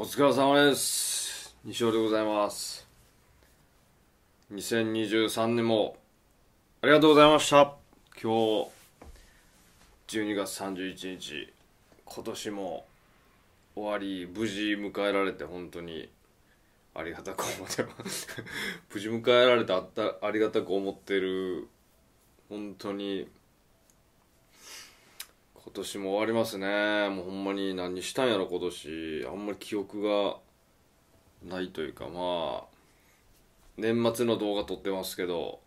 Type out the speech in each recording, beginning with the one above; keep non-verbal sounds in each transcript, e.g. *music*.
お疲れ様です。西尾でございます。2023年もありがとうございました。今日12月31日、今年も終わり、無事迎えられて本当にありがたく思ってます。*laughs* 無事迎えられてあったありがたく思ってる、本当に今年も終わりますねもうほんまに何したんやろ今年あんまり記憶がないというかまあ年末の動画撮ってますけど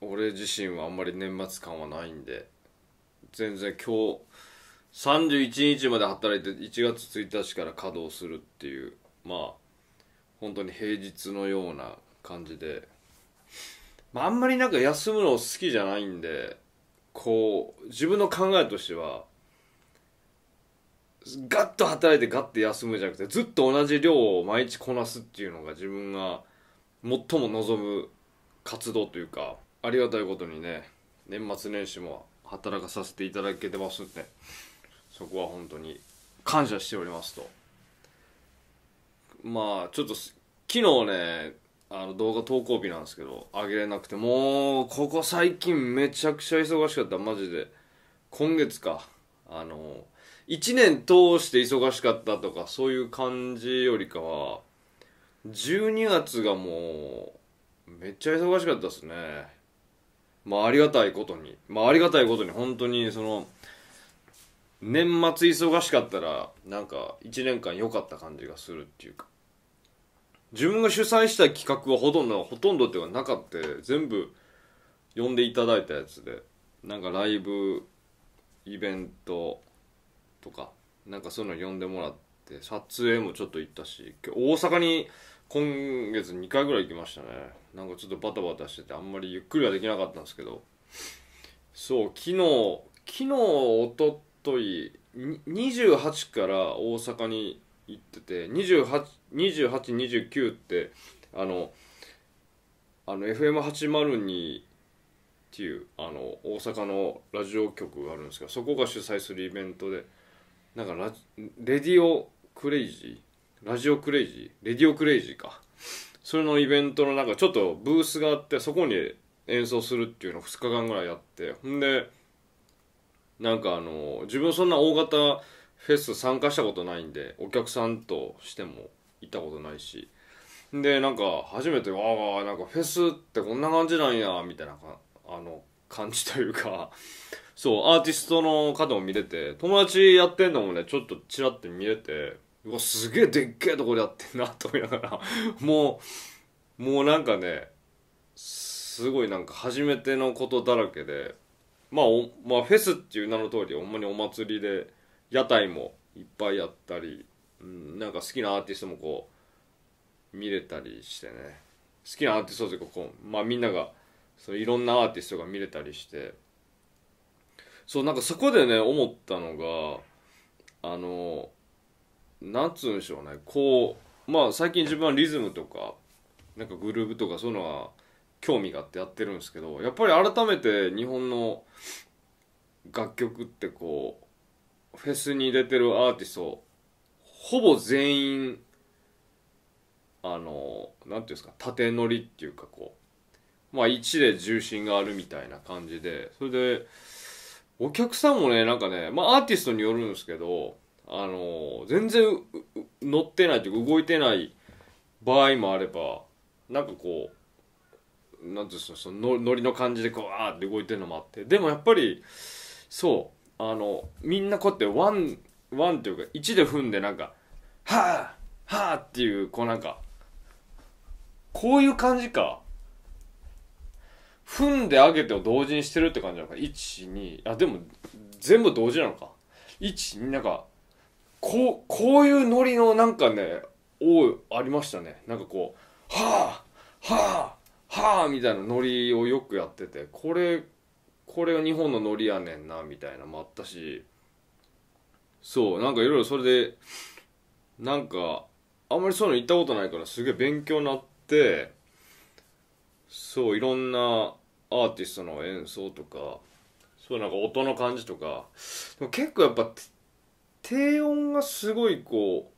俺自身はあんまり年末感はないんで全然今日31日まで働いて1月1日から稼働するっていうまあ本当に平日のような感じで、まあ、あんまりなんか休むの好きじゃないんでこう自分の考えとしてはガッと働いてガッて休むじゃなくてずっと同じ量を毎日こなすっていうのが自分が最も望む活動というかありがたいことにね年末年始も働かさせていただけてますんでそこは本当に感謝しておりますとまあちょっと昨日ねあの動画投稿日なんですけどあげれなくてもうここ最近めちゃくちゃ忙しかったマジで今月かあの1年通して忙しかったとかそういう感じよりかは12月がもうめっちゃ忙しかったですねまあありがたいことにまあありがたいことに本当にその年末忙しかったらなんか1年間良かった感じがするっていうか自分が主催した企画はほとんどほとんどっていうなかった全部呼んでいただいたやつでなんかライブイベントとかなんかそういうの呼んでもらって撮影もちょっと行ったし大阪に今月2回ぐらい行きましたねなんかちょっとバタバタしててあんまりゆっくりはできなかったんですけどそう昨日昨日おととい28から大阪に言ってて2829ってあのあの FM802 っていうあの大阪のラジオ局があるんですけどそこが主催するイベントでなんかラレディオクレイジーラジオクレイジーレディオクレイジーかそれのイベントのなんかちょっとブースがあってそこに演奏するっていうのを2日間ぐらいやってほんでなんかあの自分そんな大型フェス参加したことないんでお客さんとしても行ったことないしでなんか初めてああなんかフェスってこんな感じなんやみたいなあの感じというか *laughs* そうアーティストの方も見れて友達やってんのもねちょっとちらって見れてうわすげえでっけえとこでやってんなと思いながら *laughs* もうもうなんかねすごいなんか初めてのことだらけでまあまあ、フェスっていう名の通りほんまにお祭りで屋台もいっぱいやったり、うん、なんか好きなアーティストもこう見れたりしてね好きなアーティストというかこう、まあ、みんながそういろんなアーティストが見れたりしてそうなんかそこでね思ったのがあのなんつうんでしょうねこうまあ最近自分はリズムとかなんかグルーヴとかそういうのは興味があってやってるんですけどやっぱり改めて日本の楽曲ってこうフェスに出てるアーティストほぼ全員あの何ていうんですか縦乗りっていうかこうまあ1で重心があるみたいな感じでそれでお客さんもねなんかねまあアーティストによるんですけどあの全然乗ってないというか動いてない場合もあればなんかこうなんていうんですかその乗りの感じでこうあーって動いてるのもあってでもやっぱりそうあのみんなこうやってワンワンっていうか1で踏んでなんか「はあはあ」っていうこうなんかこういう感じか踏んで上げてを同時にしてるって感じなのか12あでも全部同時なのか12なんかこうこういうノリのなんかねおありましたねなんかこう「はあはあはあ」みたいなノリをよくやっててこれこれが日本のノリやねんなみたいなのもあったしそうなんかいろいろそれでなんかあんまりそういうの行ったことないからすげえ勉強になってそういろんなアーティストの演奏とかそうなんか音の感じとかでも結構やっぱ低音がすごいこ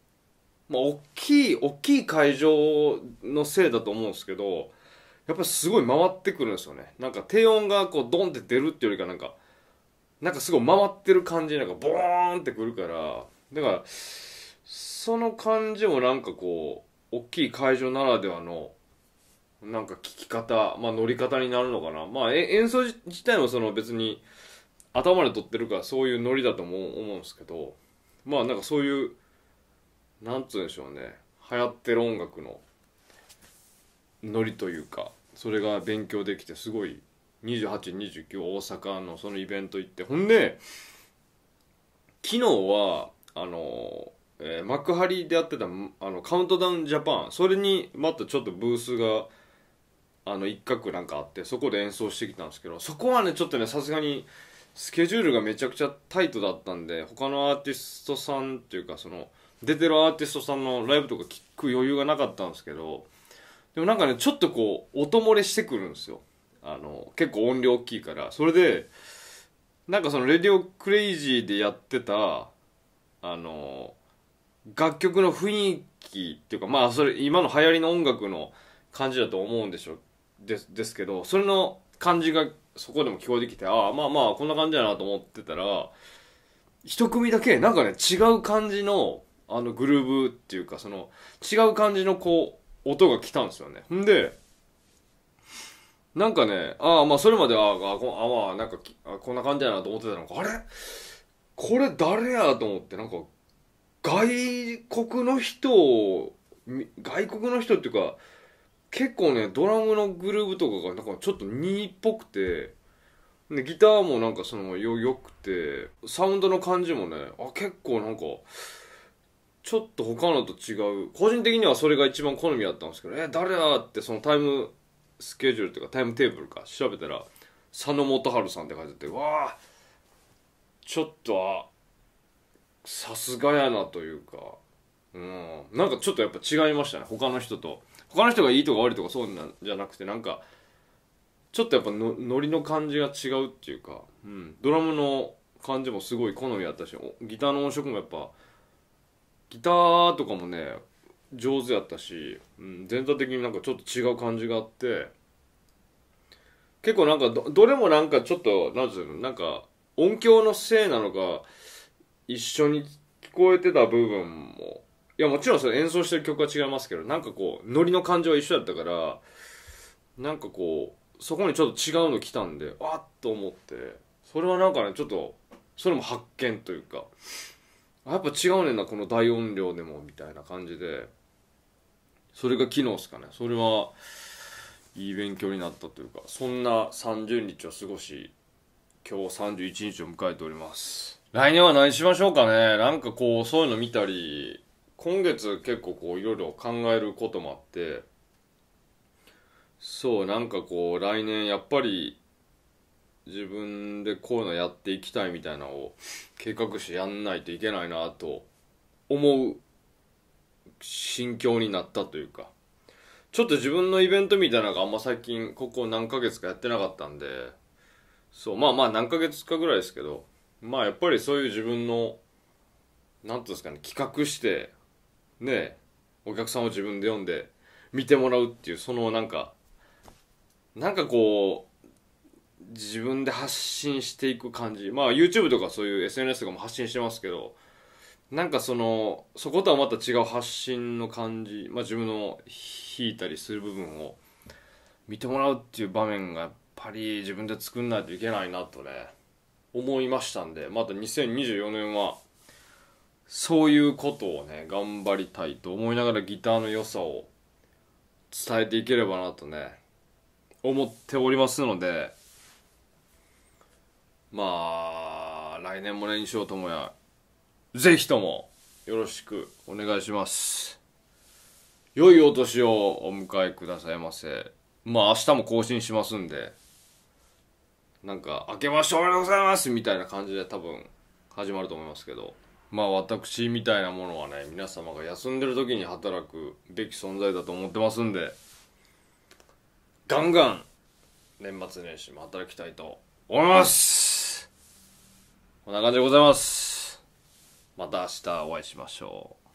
うまあ大きい大きい会場のせいだと思うんですけどやっぱすごい回ってくるんですよねなんか低音がこうドンって出るっていうよりかなんかなんかすごい回ってる感じなんかボーンってくるからだからその感じもなんかこう大きい会場ならではのなんか聞き方、まあ、乗り方になるのかな、まあ、演奏自体もその別に頭で撮ってるからそういうノリだとも思うんですけどまあなんかそういうなんつうんでしょうね流行ってる音楽のノリというかそれが勉強できてすごい2829大阪のそのイベント行ってほんで昨日はあの、えー、幕張でやってたあのカウントダウンジャパンそれにまたちょっとブースがあの一角なんかあってそこで演奏してきたんですけどそこはねちょっとねさすがにスケジュールがめちゃくちゃタイトだったんで他のアーティストさんっていうかその出てるアーティストさんのライブとか聞く余裕がなかったんですけどでもなんかね、ちょっとこう、音漏れしてくるんですよ。あの、結構音量大きいから。それで、なんかその、レディオクレイジーでやってた、あの、楽曲の雰囲気っていうか、まあ、それ、今の流行りの音楽の感じだと思うんでしょ、です、ですけど、それの感じがそこでも聞こえてきて、ああ、まあまあ、こんな感じだなと思ってたら、一組だけ、なんかね、違う感じの、あの、グルーブっていうか、その、違う感じのこう、音が来たんですよね。んで、なんかね、ああ、まあそれまで、ああ、こあまあなんかあ、こんな感じやなと思ってたのか、あれこれ誰やと思って、なんか、外国の人を、外国の人っていうか、結構ね、ドラムのグルーブとかがなんかちょっと2っぽくて、で、ギターもなんかそのよ、よくて、サウンドの感じもね、あ、結構なんか、ちょっと他のと違う個人的にはそれが一番好みだったんですけど「え誰だ?」ってそのタイムスケジュールというかタイムテーブルか調べたら佐野元春さんって書いててわあちょっとさすがやなというかうんなんかちょっとやっぱ違いましたね他の人と他の人がいいとか悪いとかそうなんじゃなくてなんかちょっとやっぱのノリの感じが違うっていうか、うん、ドラムの感じもすごい好みやったしギターの音色もやっぱギターとかもね上手やったし、うん、全体的になんかちょっと違う感じがあって結構なんかどどれもなんかちょっとなんてうのなんか音響のせいなのか一緒に聞こえてた部分もいやもちろんそれ演奏してる曲は違いますけどなんかこうノリの感じは一緒だったからなんかこうそこにちょっと違うの来たんでわっと思ってそれはなんかねちょっとそれも発見というかやっぱ違うねんなこの大音量でもみたいな感じでそれが機能っすかねそれはいい勉強になったというかそんな30日を過ごし今日31日を迎えております来年は何しましょうかねなんかこうそういうの見たり今月結構こういろいろ考えることもあってそうなんかこう来年やっぱり自分でこういうのやっていきたいみたいなのを計画してやんないといけないなと思う心境になったというかちょっと自分のイベントみたいなのがあんま最近ここ何ヶ月かやってなかったんでそうまあまあ何ヶ月かぐらいですけどまあやっぱりそういう自分の何ていうんですかね企画してねお客さんを自分で読んで見てもらうっていうそのなんかなんかこう自分で発信していく感じまあ YouTube とかそういう SNS とかも発信してますけどなんかそのそことはまた違う発信の感じ、まあ、自分の引いたりする部分を見てもらうっていう場面がやっぱり自分で作んないといけないなとね思いましたんでまた2024年はそういうことをね頑張りたいと思いながらギターの良さを伝えていければなとね思っておりますので。まあ、来年も練習ともや、ぜひともよろしくお願いします。良いお年をお迎えくださいませ。まあ明日も更新しますんで、なんか、明けましておめでとうございますみたいな感じで多分始まると思いますけど、まあ私みたいなものはね、皆様が休んでる時に働くべき存在だと思ってますんで、ガンガン年末年始も働きたいと思いますこんな感じでございます。また明日お会いしましょう。